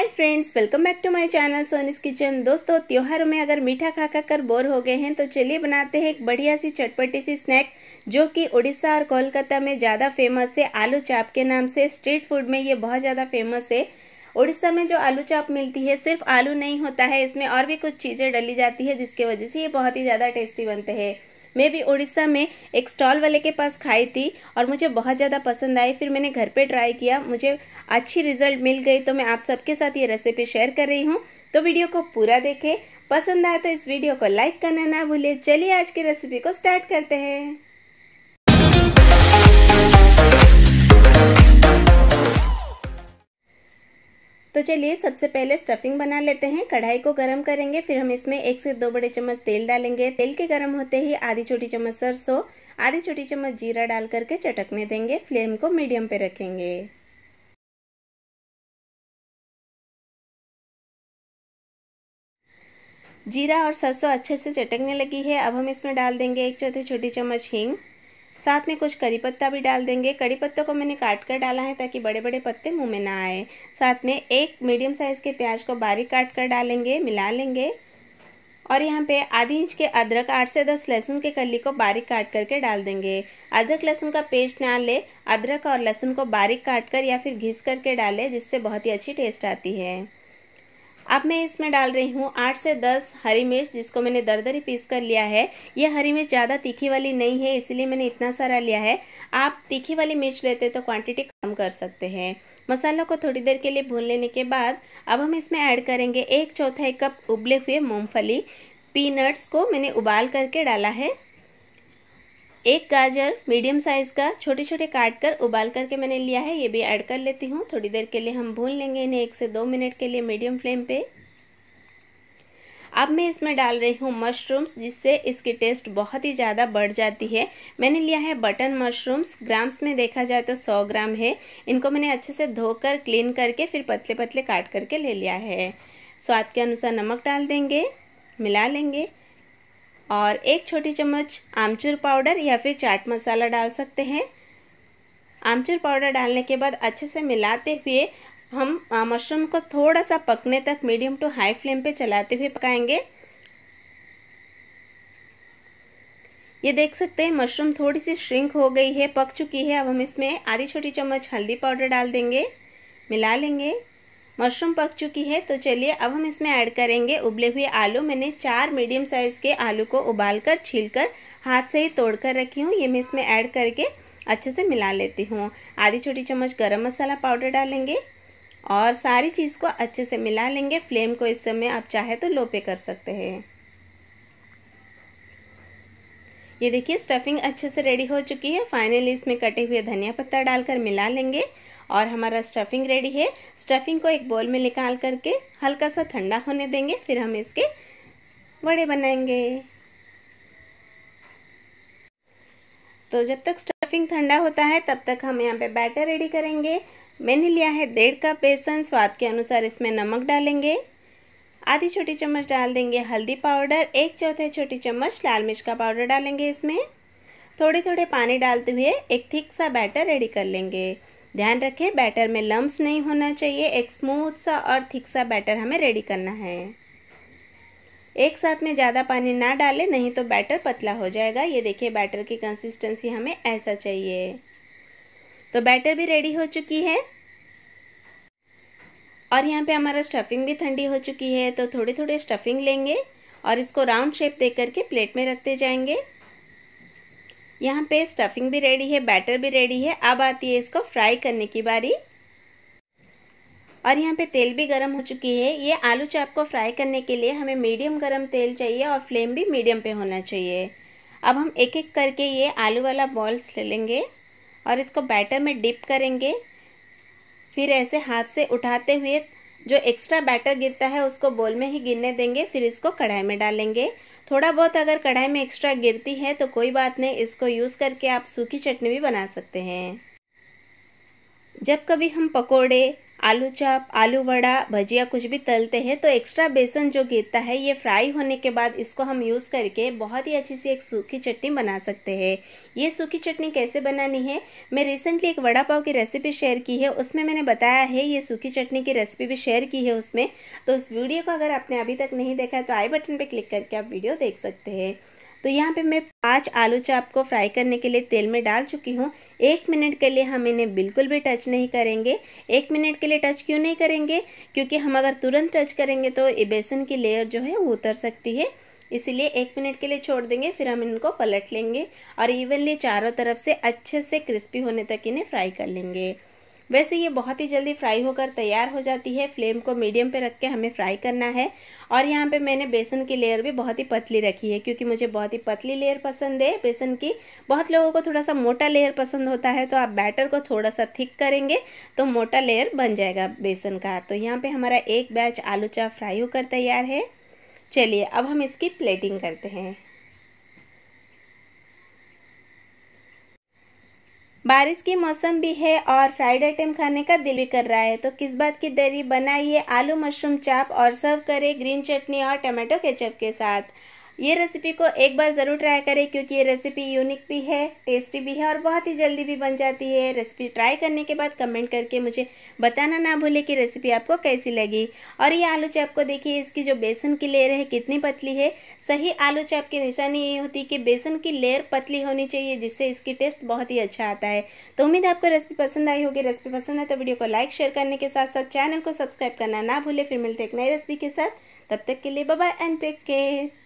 hi friends welcome back to my channel Soni's kitchen दोस्तों त्योहारों में अगर मीठा खा खा कर बोर हो गए हैं तो चलिए बनाते हैं एक बढ़िया सी चटपटी सी स्नैक जो कि उड़ीसा और कोलकाता में ज़्यादा फेमस है आलू चाप के नाम से स्ट्रीट फूड में ये बहुत ज़्यादा फेमस है उड़ीसा में जो आलू चाप मिलती है सिर्फ आलू नहीं होता है इसमें और भी कुछ चीज़ें डली जाती है जिसकी वजह से ये बहुत ही ज़्यादा टेस्टी बनते हैं मैं भी उड़ीसा में एक स्टॉल वाले के पास खाई थी और मुझे बहुत ज़्यादा पसंद आई फिर मैंने घर पे ट्राई किया मुझे अच्छी रिजल्ट मिल गई तो मैं आप सबके साथ ये रेसिपी शेयर कर रही हूँ तो वीडियो को पूरा देखें पसंद आए तो इस वीडियो को लाइक करना ना भूलें चलिए आज की रेसिपी को स्टार्ट करते हैं तो चलिए सबसे पहले स्टफिंग बना लेते हैं कढ़ाई को गर्म करेंगे फिर हम इसमें एक से दो बड़े चम्मच तेल डालेंगे तेल के गरम होते ही आधी छोटी चम्मच सरसों आधी छोटी चम्मच जीरा डाल करके चटकने देंगे फ्लेम को मीडियम पे रखेंगे जीरा और सरसों अच्छे से चटकने लगी है अब हम इसमें डाल देंगे एक चौथे छोटी चम्मच हिंग साथ में कुछ करी पत्ता भी डाल देंगे करी पत्तों को मैंने काट कर डाला है ताकि बड़े बड़े पत्ते मुंह में ना आए साथ में एक मीडियम साइज़ के प्याज को बारीक काट कर डालेंगे मिला लेंगे और यहाँ पे आधी इंच के अदरक आठ से दस लहसुन के कली को बारीक काट करके डाल देंगे अदरक लहसुन का पेस्ट ना ले अदरक और लहसुन को बारीक काट कर या फिर घिस करके डालें जिससे बहुत ही अच्छी टेस्ट आती है अब मैं इसमें डाल रही हूँ आठ से दस हरी मिर्च जिसको मैंने दरदरी पीस कर लिया है ये हरी मिर्च ज़्यादा तीखी वाली नहीं है इसलिए मैंने इतना सारा लिया है आप तीखी वाली मिर्च लेते तो क्वांटिटी कम कर सकते हैं मसालों को थोड़ी देर के लिए भून लेने के बाद अब हम इसमें ऐड करेंगे एक चौथाई कप उबले हुए मूँगफली पीनट्स को मैंने उबाल करके डाला है एक गाजर मीडियम साइज़ का छोटे छोटे काट कर उबाल करके मैंने लिया है ये भी ऐड कर लेती हूँ थोड़ी देर के लिए हम भून लेंगे इन्हें एक से दो मिनट के लिए मीडियम फ्लेम पे अब मैं इसमें डाल रही हूँ मशरूम्स जिससे इसकी टेस्ट बहुत ही ज़्यादा बढ़ जाती है मैंने लिया है बटन मशरूम्स ग्राम्स में देखा जाए तो 100 ग्राम है इनको मैंने अच्छे से धोकर क्लीन करके फिर पतले पतले काट करके ले लिया है स्वाद के अनुसार नमक डाल देंगे मिला लेंगे और एक छोटी चम्मच आमचूर पाउडर या फिर चाट मसाला डाल सकते हैं आमचूर पाउडर डालने के बाद अच्छे से मिलाते हुए हम मशरूम को थोड़ा सा पकने तक मीडियम टू हाई फ्लेम पे चलाते हुए पकाएंगे ये देख सकते हैं मशरूम थोड़ी सी श्रिंक हो गई है पक चुकी है अब हम इसमें आधी छोटी चम्मच हल्दी पाउडर डाल देंगे मिला लेंगे मशरूम पक चुकी है तो चलिए अब हम इसमें ऐड करेंगे उबले हुए आलू मैंने चार मीडियम साइज़ के आलू को उबाल कर छील कर हाथ से ही तोड़ कर रखी हूँ ये मैं इसमें ऐड करके अच्छे से मिला लेती हूँ आधी छोटी चम्मच गरम मसाला पाउडर डालेंगे और सारी चीज़ को अच्छे से मिला लेंगे फ्लेम को इस समय आप चाहे तो लो पे कर सकते हैं ये देखिए स्टफिंग अच्छे से रेडी हो चुकी है फाइनली इसमें कटे हुए धनिया पत्ता डालकर मिला लेंगे और हमारा स्टफिंग रेडी है स्टफिंग को एक बोल में निकाल करके हल्का सा ठंडा होने देंगे फिर हम इसके बड़े बनाएंगे तो जब तक स्टफिंग ठंडा होता है तब तक हम यहाँ पे बैटर रेडी करेंगे मैंने लिया है डेढ़ कप बेसन स्वाद के अनुसार इसमें नमक डालेंगे आधी छोटी चम्मच डाल देंगे हल्दी पाउडर एक चौथे छोटी चम्मच लाल मिर्च का पाउडर डालेंगे इसमें थोड़े थोड़े पानी डालते हुए एक थिक सा बैटर रेडी कर लेंगे ध्यान रखें बैटर में लम्ब्स नहीं होना चाहिए एक स्मूथ सा और थिक सा बैटर हमें रेडी करना है एक साथ में ज़्यादा पानी ना डालें नहीं तो बैटर पतला हो जाएगा ये देखिए बैटर की कंसिस्टेंसी हमें ऐसा चाहिए तो बैटर भी रेडी हो चुकी है और यहाँ पे हमारा स्टफिंग भी ठंडी हो चुकी है तो थोड़े थोड़े स्टफिंग लेंगे और इसको राउंड शेप दे करके प्लेट में रखते जाएंगे यहाँ पे स्टफिंग भी रेडी है बैटर भी रेडी है अब आती है इसको फ्राई करने की बारी और यहाँ पे तेल भी गर्म हो चुकी है ये आलू चाप को फ्राई करने के लिए हमें मीडियम गर्म तेल चाहिए और फ्लेम भी मीडियम पे होना चाहिए अब हम एक एक करके ये आलू वाला बॉल्स ले लेंगे और इसको बैटर में डिप करेंगे फिर ऐसे हाथ से उठाते हुए जो एक्स्ट्रा बैटर गिरता है उसको बोल में ही गिरने देंगे फिर इसको कढ़ाई में डालेंगे थोड़ा बहुत अगर कढ़ाई में एक्स्ट्रा गिरती है तो कोई बात नहीं इसको यूज़ करके आप सूखी चटनी भी बना सकते हैं जब कभी हम पकोड़े आलू चाप आलू वड़ा भजिया कुछ भी तलते हैं तो एक्स्ट्रा बेसन जो गिरता है ये फ्राई होने के बाद इसको हम यूज़ करके बहुत ही अच्छी सी एक सूखी चटनी बना सकते हैं ये सूखी चटनी कैसे बनानी है मैं रिसेंटली एक वड़ा पाव की रेसिपी शेयर की है उसमें मैंने बताया है ये सूखी चटनी की रेसिपी भी शेयर की है उसमें तो उस वीडियो को अगर आपने अभी तक नहीं देखा है तो आई बटन पर क्लिक करके आप वीडियो देख सकते हैं तो यहाँ पे मैं पांच आलू चाप को फ्राई करने के लिए तेल में डाल चुकी हूँ एक मिनट के लिए हम इन्हें बिल्कुल भी टच नहीं करेंगे एक मिनट के लिए टच क्यों नहीं करेंगे क्योंकि हम अगर तुरंत टच करेंगे तो बेसन की लेयर जो है वो उतर सकती है इसीलिए एक मिनट के लिए छोड़ देंगे फिर हम इनको पलट लेंगे और इवनली चारों तरफ से अच्छे से क्रिस्पी होने तक इन्हें फ्राई कर लेंगे वैसे ये बहुत ही जल्दी फ्राई होकर तैयार हो जाती है फ्लेम को मीडियम पे रख के हमें फ्राई करना है और यहाँ पे मैंने बेसन की लेयर भी बहुत ही पतली रखी है क्योंकि मुझे बहुत ही पतली लेयर पसंद है बेसन की बहुत लोगों को थोड़ा सा मोटा लेयर पसंद होता है तो आप बैटर को थोड़ा सा थिक करेंगे तो मोटा लेयर बन जाएगा बेसन का तो यहाँ पर हमारा एक बैच आलू चाप फ्राई होकर तैयार है चलिए अब हम इसकी प्लेटिंग करते हैं बारिश की मौसम भी है और फ्राइड आइटम खाने का दिल भी कर रहा है तो किस बात की देरी बनाइए आलू मशरूम चाप और सर्व करें ग्रीन चटनी और टमाटो केचप के साथ ये रेसिपी को एक बार ज़रूर ट्राई करें क्योंकि ये रेसिपी यूनिक भी है टेस्टी भी है और बहुत ही जल्दी भी बन जाती है रेसिपी ट्राई करने के बाद कमेंट करके मुझे बताना ना भूलें कि रेसिपी आपको कैसी लगी और ये आलू चाप को देखिए इसकी जो बेसन की लेयर है कितनी पतली है सही आलू चाप की निशानी ये होती है कि बेसन की लेयर पतली होनी चाहिए जिससे इसकी टेस्ट बहुत ही अच्छा आता है तो उम्मीद आपको रेसिपी पसंद आई होगी रेसिपी पसंद है तो वीडियो को लाइक शेयर करने के साथ साथ चैनल को सब्सक्राइब करना ना भूलें फिर मिलते एक नई रेसिपी के साथ तब तक के लिए बाय एंड टेक केयर